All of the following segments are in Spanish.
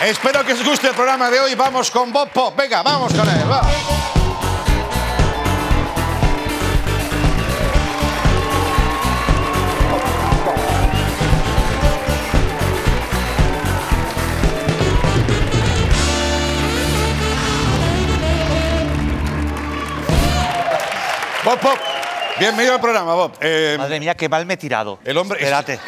Espero que os guste el programa de hoy. Vamos con Bob Pop. Venga, vamos con él. Bob Pop. Bienvenido al programa, Bob. Eh, Madre mía, qué mal me he tirado. El hombre. Espérate.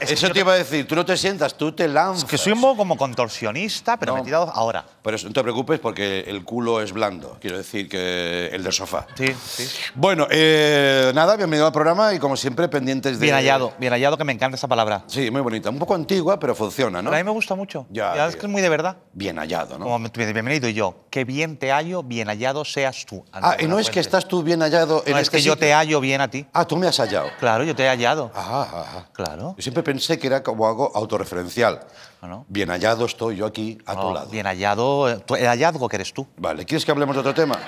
Eso te iba a decir, tú no te sientas, tú te lanzas. Es que soy un poco como contorsionista, pero me he tirado ahora. Pero no te preocupes porque el culo es blando, quiero decir que el del sofá. Sí, sí. Bueno, eh, nada, bienvenido al programa y como siempre pendientes de... Bien hallado, bien hallado, que me encanta esa palabra. Sí, muy bonita, un poco antigua, pero funciona, ¿no? a mí me gusta mucho. Ya, es que es muy de verdad. Bien hallado, ¿no? Como bienvenido yo, que bien te hallo, bien hallado seas tú. Ah, y no es que estás tú bien hallado en no, es este que yo te hallo bien a ti. Ah, tú me has hallado. Claro, yo te he hallado. Ajá, ajá, claro. Yo siempre pensé que era como algo autorreferencial. Ah, bien hallado estoy yo aquí a tu lado. Bien hallado, eh, el hallazgo que eres tú. Vale, ¿quieres que hablemos de otro tema?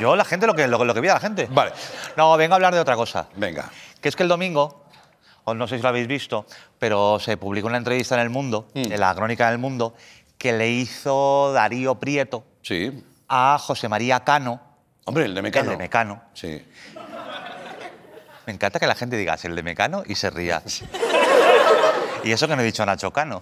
Yo, la gente, lo que, lo, que la gente. Vale. No, vengo a hablar de otra cosa. Venga. Que es que el domingo, no sé si lo habéis visto, pero se publicó una entrevista en El Mundo, mm. en la crónica del Mundo, que le hizo Darío Prieto a José María Cano. Hombre, el de Mecano. El de Mecano. Sí. Me encanta que la gente diga, el de Mecano y se ría. Y eso que no he dicho a Nacho Cano.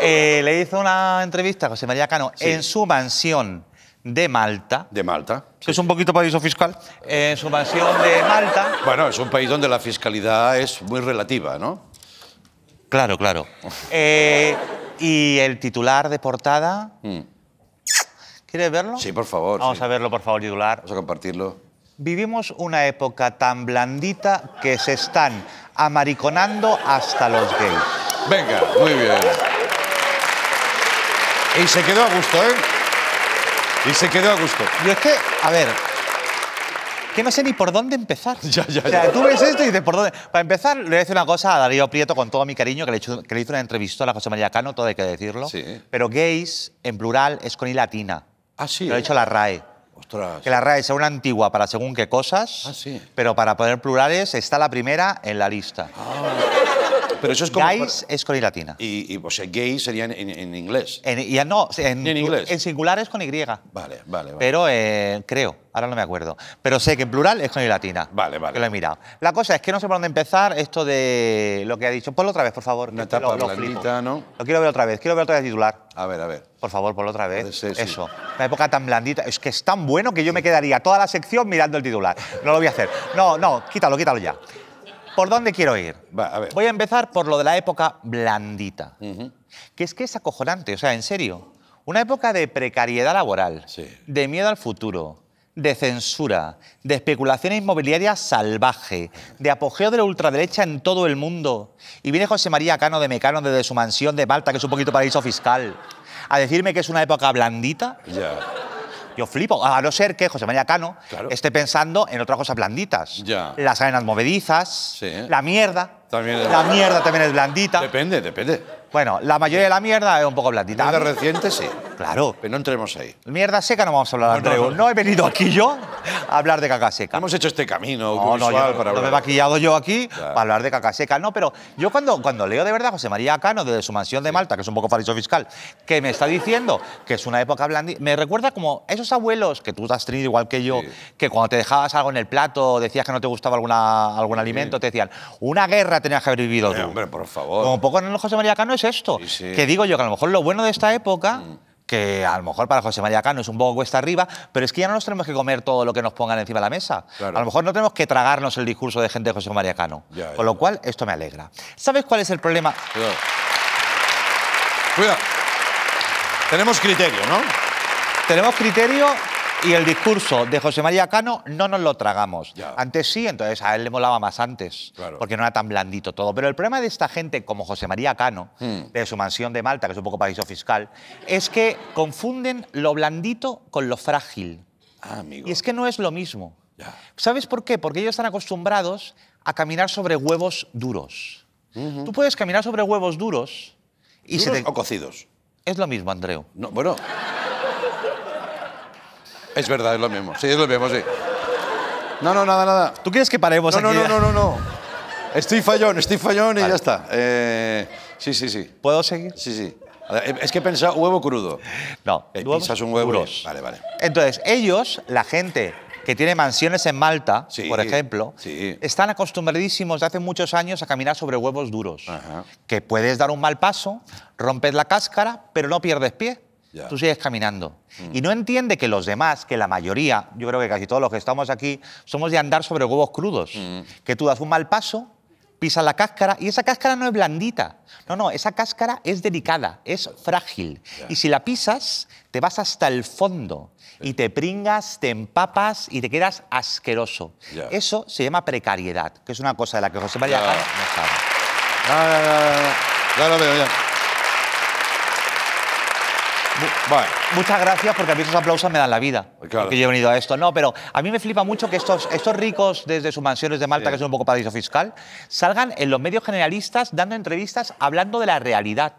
Eh, le hizo una entrevista a José María Cano en su mansión de Malta. De Malta. es un poquito paraíso fiscal. en su mansión de Malta. Bueno, es un país donde la fiscalidad es muy relativa, ¿no? Claro, claro. Eh, y el titular de portada. Mm. ¿Quieres verlo? Sí, por favor. Vamos a verlo, por favor, titular. Vamos a compartirlo. Vivimos una época tan blandita que se están amariconando hasta los gays. Venga, muy bien. Y se quedó a gusto, ¿eh? Y se quedó a gusto. Y es que, a ver, que no sé ni por dónde empezar. Ya, ya, ya. O sea, tú ves esto y dices, ¿por dónde? Para empezar, le voy a decir una cosa a Darío Prieto con todo mi cariño, que le, hizo, una entrevista a la José María Cano, todo hay que decirlo. Sí. Pero gays, en plural, es con i latina. Ah, sí. Lo ha hecho la RAE. Que la RAE sea una antigua para según qué cosas, ah, pero para poner plurales está la primera en la lista. Ah, pero eso es como. Gays es con Y latina. Y, y o sea, gay sería en, inglés. ya no, en, en, inglés. singular es con Y. Vale, vale. vale. Pero eh, creo, ahora no me acuerdo. Pero sé que en plural es con Y latina. Vale, vale. Que lo he mirado. La cosa es que no sé por dónde empezar esto de lo que ha dicho. Ponlo otra vez, por favor. Una etapa lo, lo, ¿no? lo quiero ver otra vez. Quiero ver otra vez titular. A ver, a ver. Por favor, ponlo otra vez. eso. Una época tan blandita. Es que es tan bueno que yo me quedaría toda la sección mirando el titular. No lo voy a hacer. No, no, quítalo, quítalo ya. ¿Por dónde quiero ir? Voy a empezar por lo de la época blandita. Que es que es acojonante, o sea, en serio. Una época de precariedad laboral, de miedo al futuro, de censura, de especulación inmobiliaria salvaje, de apogeo de la ultraderecha en todo el mundo. Y viene José María Cano de Mecano desde su mansión de Malta, que es un poquito paraíso fiscal, a decirme que es una época blandita. Ya. Yo flipo, a no ser que José María Cano esté pensando en otras cosas blanditas. Las arenas movedizas, la mierda. La mierda también es blandita. Depende, depende. Bueno, la mayoría de la mierda es un poco blandita. La de reciente sí. Claro. Pero no entremos ahí. Mierda seca no vamos a hablar, no, Andreu. No, he venido aquí yo a hablar de caca seca. Hemos hecho este camino no, no, yo, me he maquillado yo aquí para hablar de caca seca. No, pero yo cuando, cuando leo de verdad a José María Cano desde su mansión de Malta, que es un poco fariso fiscal, que me está diciendo que es una época blandita, me recuerda como esos abuelos que tú has tenido igual que yo, que cuando te dejabas algo en el plato, decías que no te gustaba alguna, algún alimento, te decían, una guerra tenías que haber vivido eh, tú. Hombre, por favor. Como un poco en el José María Cano es esto. que digo yo que a lo mejor lo bueno de esta época... Mm que a lo mejor para José María Cano es un poco cuesta arriba, pero es que ya no nos tenemos que comer todo lo que nos pongan encima de la mesa. A lo mejor no tenemos que tragarnos el discurso de gente de José María Cano. Con lo cual, esto me alegra. ¿Sabes cuál es el problema? Cuidado. Cuidado. Tenemos criterio, ¿no? Tenemos criterio y el discurso de José María Cano no nos lo tragamos. Antes sí, entonces a él le molaba más antes, porque no era tan blandito todo. Pero el problema de esta gente, como José María Cano, hmm. de su mansión de Malta, que es un poco paraíso fiscal, es que confunden lo blandito con lo frágil. Ah, amigo. Y es que no es lo mismo. ¿Sabes por qué? Porque ellos están acostumbrados a caminar sobre huevos duros. Tú puedes caminar sobre huevos duros y ¿Duros o cocidos. Es lo mismo, Andreu. No, bueno, es verdad, es lo mismo. Sí, es lo mismo, sí. No, no, nada, nada. ¿Tú quieres que paremos no, aquí? No, no, no, no, no. Estoy fallón, estoy fallón y ya está. Eh, sí, sí, sí. ¿Puedo seguir? Sí, sí. Eh, es que he huevo crudo. No, eh, un huevo. Duros. Vale, vale. Entonces, ellos, la gente que tiene mansiones en Malta, por ejemplo, están acostumbradísimos de hace muchos años a caminar sobre huevos duros. Que puedes dar un mal paso, rompes la cáscara, pero no pierdes pie. Tú sigues caminando. Mm. Y no entiende que los demás, que la mayoría, yo creo que casi todos los que estamos aquí, somos de andar sobre huevos crudos. Mm. Que tú das un mal paso, pisas la cáscara y esa cáscara no es blandita. No, no, esa cáscara es delicada, es frágil. Y si la pisas, te vas hasta el fondo y te pringas, te empapas y te quedas asqueroso. Eso se llama precariedad, que es una cosa de la que José María yeah. no sabe. No, Muchas gracias porque a mí esos aplausos me dan la vida. Claro. yo he venido a esto. No, pero a mí me flipa mucho que estos, estos ricos desde sus mansiones de Malta, que son un poco paraíso fiscal, salgan en los medios generalistas dando entrevistas hablando de la realidad.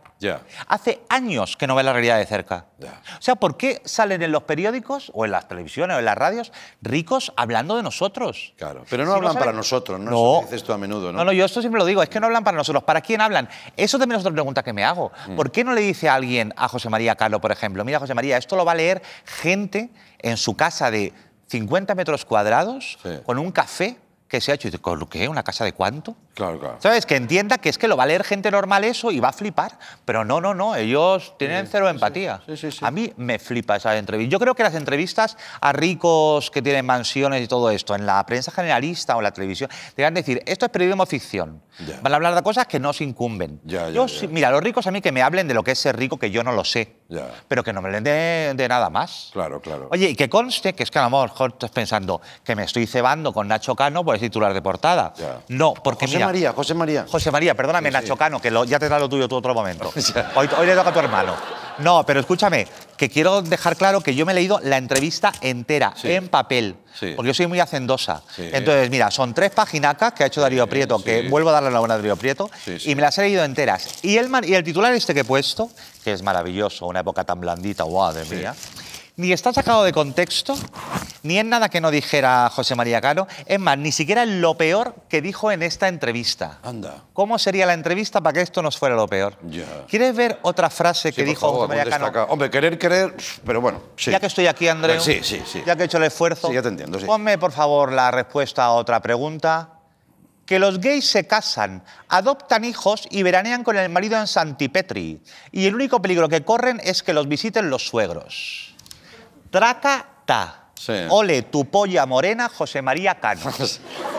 Hace años que no ve la realidad de cerca. O sea, ¿por qué salen en los periódicos o en las televisiones o en las radios ricos hablando de nosotros? Claro, pero no hablan para nosotros, ¿no? no. a menudo, ¿no? No, yo esto siempre lo digo, es que no hablan para nosotros. ¿Para quién hablan? Eso también es otra pregunta que me hago. Mm. ¿Por qué no le dice a alguien, a José María Carlos, por ejemplo, mira, José María, esto lo va a leer gente en su casa de 50 metros cuadrados con un café que se ha hecho. Y ¿qué? ¿Una casa de cuánto? Claro, claro. ¿Sabes? Que entienda que es que lo va a leer gente normal eso y va a flipar. Pero no, no, no. Ellos tienen cero empatía. Sí, sí, a mí me flipa esa entrevista. Yo creo que las entrevistas a ricos que tienen mansiones y todo esto, en la prensa generalista o en la televisión, deberían decir, esto es periodismo ficción. Van a hablar de cosas que no se incumben. mira, los ricos a mí que me hablen de lo que es ser rico, que yo no lo sé. Pero que no me leen de, nada más. Claro, claro. Oye, y que conste que es que a lo estás pensando que me estoy cebando con Nacho Cano por el titular de portada. No, porque José María, José María. José María, perdóname, Nacho Cano, que ya te da lo tuyo tú otro momento. hoy, hoy le toca a tu hermano. No, pero escúchame, que quiero dejar claro que yo me he leído la entrevista entera, en papel, porque yo soy muy hacendosa. Entonces, mira, son tres paginacas que ha hecho Darío Prieto, que vuelvo a darle la buena a Darío Prieto, y me las he leído enteras. Y el, y el titular este que he puesto, que es maravilloso, una época tan blandita, o de mía, ni está sacado de contexto, ni en nada que no dijera José María Caro, es más, ni siquiera en lo peor que dijo en esta entrevista. Anda. ¿Cómo sería la entrevista para que esto no fuera lo peor? Ya. ¿Quieres ver otra frase que dijo José María Cano? Hombre, querer, querer, pero bueno. Sí. Ya que estoy aquí, Andrés. sí, sí, sí. ya que he hecho el esfuerzo, sí, ya te entiendo, sí. ponme por favor la respuesta a otra pregunta que los gays se casan, adoptan hijos y veranean con el marido en Santipetri. Y el único peligro que corren es que los visiten los suegros. trata ta. Ole, tu polla morena, José María Cano.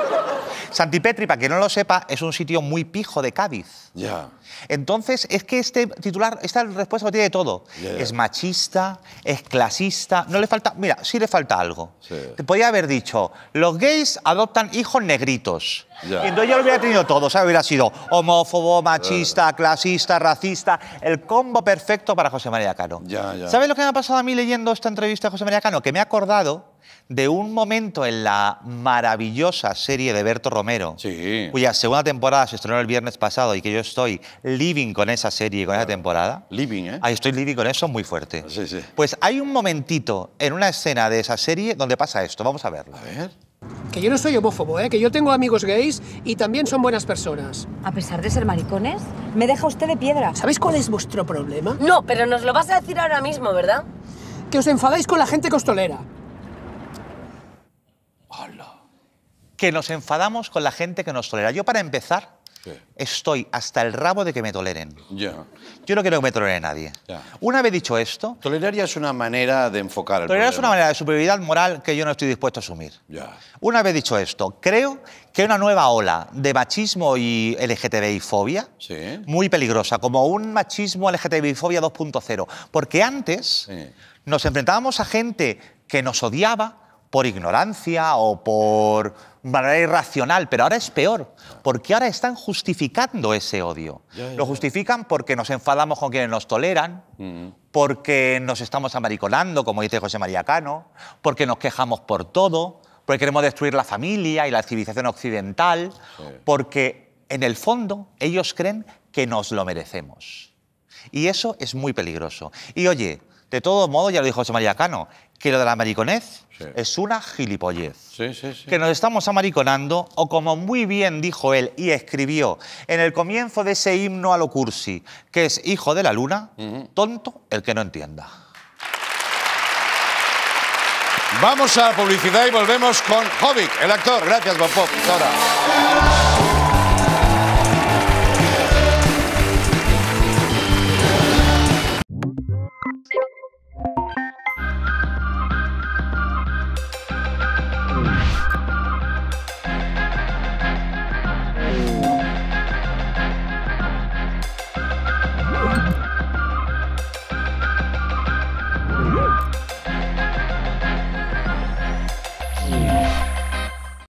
Santipetri, para que no lo sepa, es un sitio muy pijo de Cádiz. Ya. Entonces, es que este titular, esta respuesta tiene de todo. Es machista, es clasista, no le falta... Mira, sí le falta algo. Sí. Te podía haber dicho, los gays adoptan hijos negritos. Y entonces yo lo hubiera tenido todo, ¿sabes? Hubiera sido homófobo, machista, clasista, racista, el combo perfecto para José María Cano. ¿Sabes lo que me ha pasado a mí leyendo esta entrevista de José María Cano? Que me ha acordado de un momento en la maravillosa serie de Berto Romero, cuya segunda temporada se estrenó el viernes pasado y que yo estoy living con esa serie, con esa temporada. Living, ¿eh? Ahí estoy living con eso muy fuerte. Ah, pues hay un momentito en una escena de esa serie donde pasa esto. Vamos a verlo. A ver. Que yo no soy homófobo, ¿eh? que yo tengo amigos gays y también son buenas personas. A pesar de ser maricones, me deja usted de piedra. ¿Sabéis cuál es vuestro problema? No, pero nos lo vas a decir ahora mismo, ¿verdad? Que os enfadáis con la gente costolera. que nos enfadamos con la gente que nos tolera. Yo, para empezar, estoy hasta el rabo de que me toleren. Yo no quiero que me tolere nadie. Una vez dicho esto... Tolerar ya es una manera de enfocar el Tolerar es una manera de superioridad moral que yo no estoy dispuesto a asumir. Una vez dicho esto, creo que hay una nueva ola de machismo y LGTBI-fobia sí. muy peligrosa, como un machismo LGTBI-fobia 2.0. Porque antes nos enfrentábamos a gente que nos odiaba, por ignorancia o por manera irracional, pero ahora es peor, porque ahora están justificando ese odio. Lo justifican porque nos enfadamos con quienes nos toleran, mm. porque nos estamos amaricolando, como dice José María Cano, porque nos quejamos por todo, porque queremos destruir la familia y la civilización occidental, porque en el fondo ellos creen que nos lo merecemos. Y eso es muy peligroso. Y oye, de todos modos, ya lo dijo José María Cano, que lo de la mariconez es una gilipollez. Sí, sí, que nos estamos amariconando, o como muy bien dijo él y escribió en el comienzo de ese himno a lo cursi, que es Hijo de la Luna, tonto el que no entienda. Vamos a publicidad y volvemos con Hobbit, el actor. Gracias, Bob Pop.